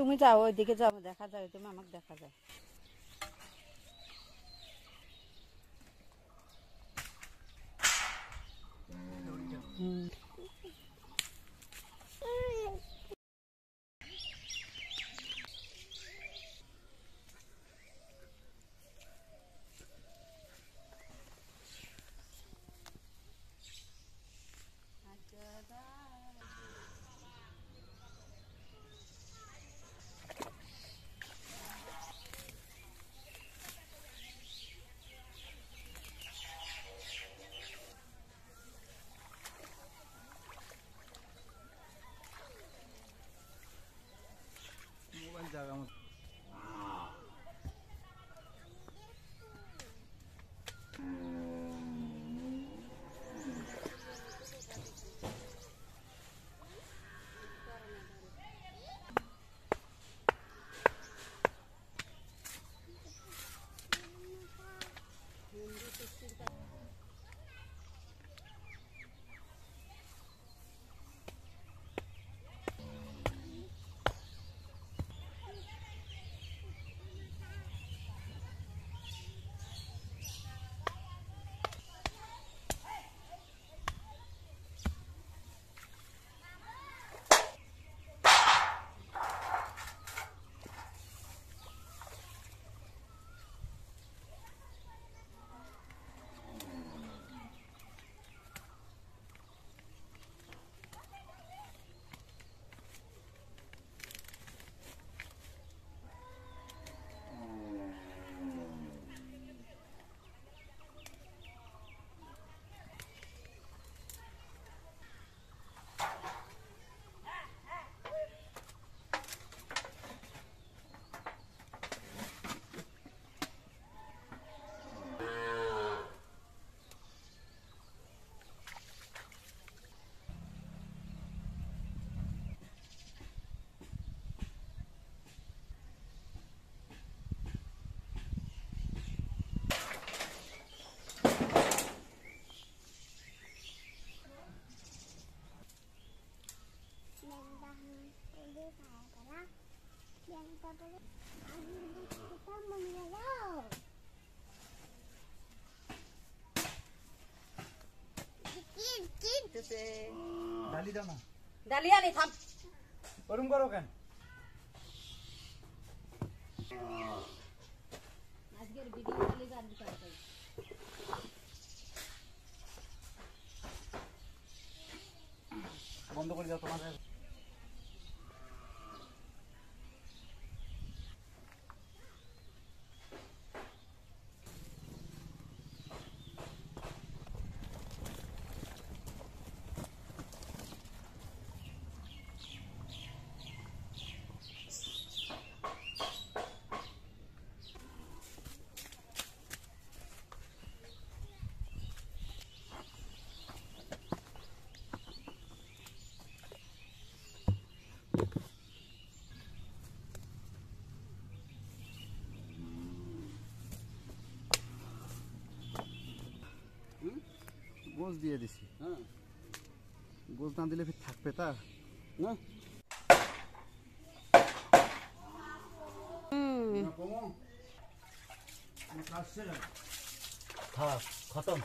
তুমি যাও ওইদিকে যাও দেখা যায় তুমি আমাকে দেখা যায় merah yang kita beli kita mengelau Kin, kin. Dali dama. Dali ani tham. Orum karo kan. আজকের ভিডিও চলে যান তাড়াতাড়ি বন্ধ করে দাও গোজ দিয়ে দিছি হ্যাঁ গোজ না দিলে ফির থাকবে তা না খতম